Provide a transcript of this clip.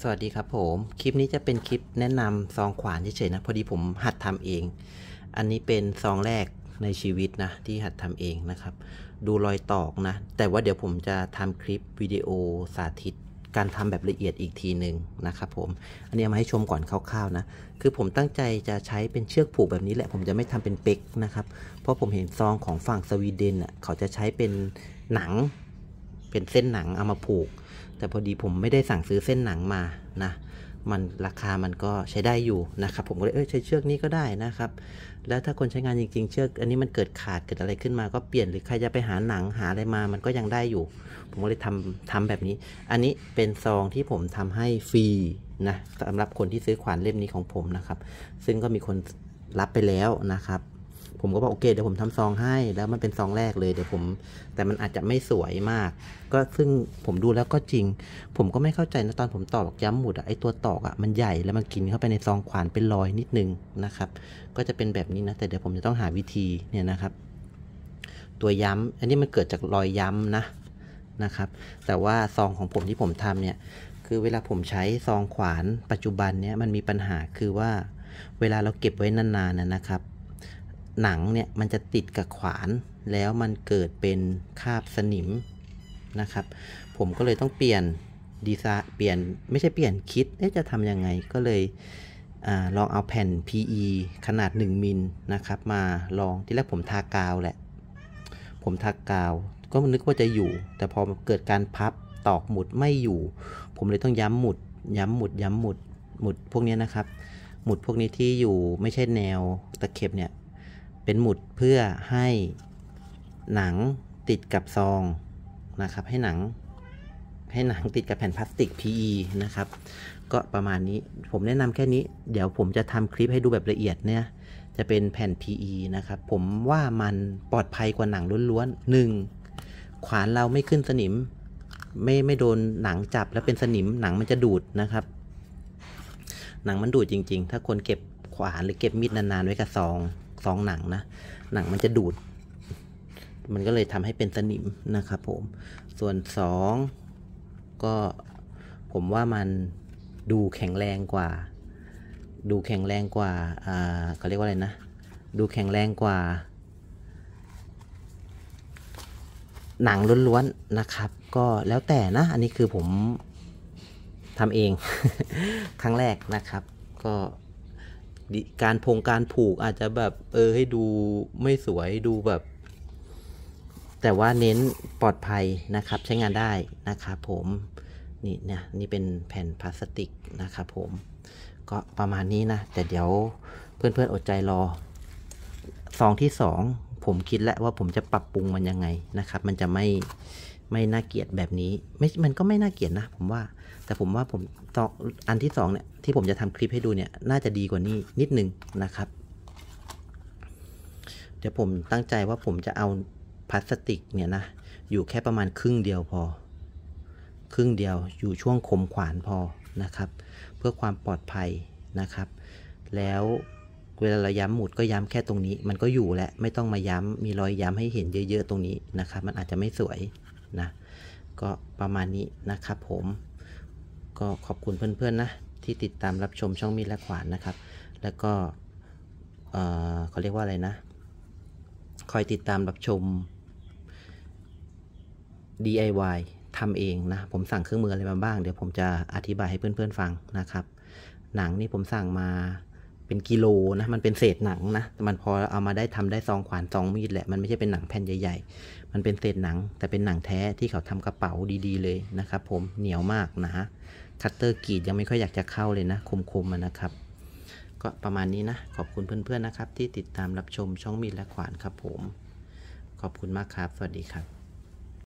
สวัสดีครับผม คลิปนี้จะเป็นคลิปแนะนำซองขวานเฉยๆนะพอดีผมหัดทำเอง อันนี้เป็นซองแรกในชีวิตนะ ที่หัดทำเองนะครับดูรอยตอกนะแต่ว่าเดี๋ยวผมจะทำคลิปวิดีโอสาธิต การทำแบบละเอียดอีกทีหนึ่งนะครับผมอันนี้มาให้ชมก่อนคร่าวๆนะคือผมตั้งใจจะใช้เป็นเชือกผูกแบบนี้แหละผมจะไม่ทำเป็นเป๊กนะครับ เพราะผมเห็นซองของฝั่งสวีเดนอ่ะ เขาจะใช้เป็นหนังเป็นเส้นหนังเอามาผูกแต่พอดีผมไม่ได้สั่งซื้อเส้นหนังมานะ มันราคามันก็ใช้ได้อยู่นะครับ ผมก็เลยเออใช้เชือกนี้ก็ได้นะครับ แล้วถ้าคนใช้งานจริงๆเชือกอันนี้มันเกิดขาดเกิดอะไรขึ้นมาก็เปลี่ยนหรือใครจะไปหาหนังหาอะไรมา มันก็ยังได้อยู่ ผมก็เลยทำทำแบบนี้ อันนี้เป็นซองที่ผมทำให้ฟรีนะสำหรับคนที่ซื้อขวานเล่มนี้ของผมนะครับ ซึ่งก็มีคนรับไปแล้วนะครับผมก็บอกโอเค เดี๋ยวผมทำซองให้ แล้วมันเป็นซองแรกเลย เดี๋ยวผม แต่มันอาจจะไม่สวยมาก ก็ซึ่งผมดูแล้วก็จริง ผมก็ไม่เข้าใจนะตอนผมตอกย้ำหมุดอะไอตัวตอกอะมันใหญ่แล้วมันกินเข้าไปในซองขวานเป็นรอยนิดนึงนะครับ ก็จะเป็นแบบนี้นะ แต่เดี๋ยวผมจะต้องหาวิธีเนี่ยนะครับ ตัวย้ำ อันนี้มันเกิดจากรอยย้ำนะ นะครับ แต่ว่าซองของผมที่ผมทำเนี่ย คือเวลาผมใช้ซองขวาน ปัจจุบันเนี่ย มันมีปัญหาคือว่าเวลาเราเก็บไว้นานๆนะครับหนังเนี่ยมันจะติดกับขวานแล้วมันเกิดเป็นคาบสนิมนะครับผมก็เลยต้องเปลี่ยนดีไซน์เปลี่ยน ไม่ใช่เปลี่ยนคิดจะทำยังไงก็เลยอลองเอาแผ่น PE ขนาด 1มิลนะครับมาลองที่แรกผมทากาวแหละผมทากาวก็นึกว่าจะอยู่ แต่พอเกิดการพับตอกหมุดไม่อยู่ ผมเลยต้องย้ำหมุดย้ำหมุดย้ำหมุดหมุดพวกนี้นะครับ หมุดพวกนี้ที่อยู่ไม่ใช่แนวตะเข็บเนี่ยเป็นหมุดเพื่อให้หนังติดกับซองนะครับ ให้หนังให้หนังติดกับแผ่นพลาสติก PE นะครับ ก็ประมาณนี้ผมแนะนำแค่นี้ เดี๋ยวผมจะทำคลิปให้ดูแบบละเอียดเนี่ยจะเป็นแผ่น PE นะครับ ผมว่ามันปลอดภัยกว่าหนังล้วนๆหนึ่งขวานเราไม่ขึ้นสนิม ไม่ไม่โดนหนังจับแล้วเป็นสนิม หนังมันจะดูดนะครับ หนังมันดูดจริง ๆ ถ้าคนเก็บขวานหรือเก็บมีดนานๆไว้กับซองซองหนังนะหนังมันจะดูด มันก็เลยทำให้เป็นสนิมนะครับผมส่วนสองก็ผมว่ามันดูแข็งแรงกว่า ดูแข็งแรงกว่าอ่าเขาเรียกว่าอะไรนะ ดูแข็งแรงกว่า หนังล้วนๆนะครับ ก็แล้วแต่นะอันนี้คือผมทำเองครั้งแรกนะครับก็การพงการผูกอาจจะแบบ เออให้ดูไม่สวยดูแบบ แต่ว่าเน้นปลอดภัยนะครับ ใช้งานได้นะครับผม นี่เนี่ยนี่เป็นแผ่นพลาสติกนะครับผมก็ประมาณนี้นะ แต่เดี๋ยวเพื่อนๆอดใจรอซองที่สองผม คิดแล้วว่าผมจะปรับ ปรุงมัน ยังไงนะครับ มันจะไม่ไม่น่าเกียดแบบนี้ไม่ มันก็ไม่ น่าเกียดนะ ผมว่าแต่ผมว่าผมตออันที่สองเนี่ยที่ผมจะทำคลิปให้ดูเนี่ย น่าจะดีกว่านี้นิดนึงนะครับ เดี๋ยวผมตั้งใจว่าผมจะเอาพลาสติกเนี่ยนะ อยู่แค่ประมาณครึ่งเดียวพอ ครึ่งเดียวอยู่ช่วงคมขวานพอนะครับ เพื่อความปลอดภัยนะครับ แล้วเวลาเราย้ำหมุดก็ย้ำแค่ตรงนี้ มันก็อยู่แหละไม่ต้องมาย้ำ มีรอยย้ำให้เห็นเยอะๆตรงนี้นะครับ มันอาจจะไม่สวยนะก็ประมาณนี้นะครับผมก็ขอบคุณเพื่อนๆ นะที่ติดตามรับชมช่องมีดและขวาน นะครับ แล้วก็ เออเขาเรียกว่าอะไรนะ คอยติดตามรับชม DIY ทำเองนะ ผมสั่งเครื่องมืออะไรมาบ้าง เดี๋ยวผมจะอธิบายให้เพื่อนๆ ฟังนะครับ หนังนี่ผมสั่งมาเป็นกิโลนะมันเป็นเศษหนังนะมันพอเอามาได้ทำได้ซองขวานซองมีดแหละมันไม่ใช่เป็นหนังแผ่นใหญ่ ๆ มันเป็นเศษหนังแต่เป็นหนังแท้ที่เขาทำกระเป๋าดีๆเลยนะครับผมเหนียวมากนะะคัตเตอร์กรีดยังไม่ค่อยอยากจะเข้าเลยนะคมๆมันนะครับ ก็ประมาณนี้นะ ขอบคุณเพื่อนๆนะครับ ที่ติดตามรับชมช่องมีดและขวานครับผม ขอบคุณมากครับสวัสดีครับ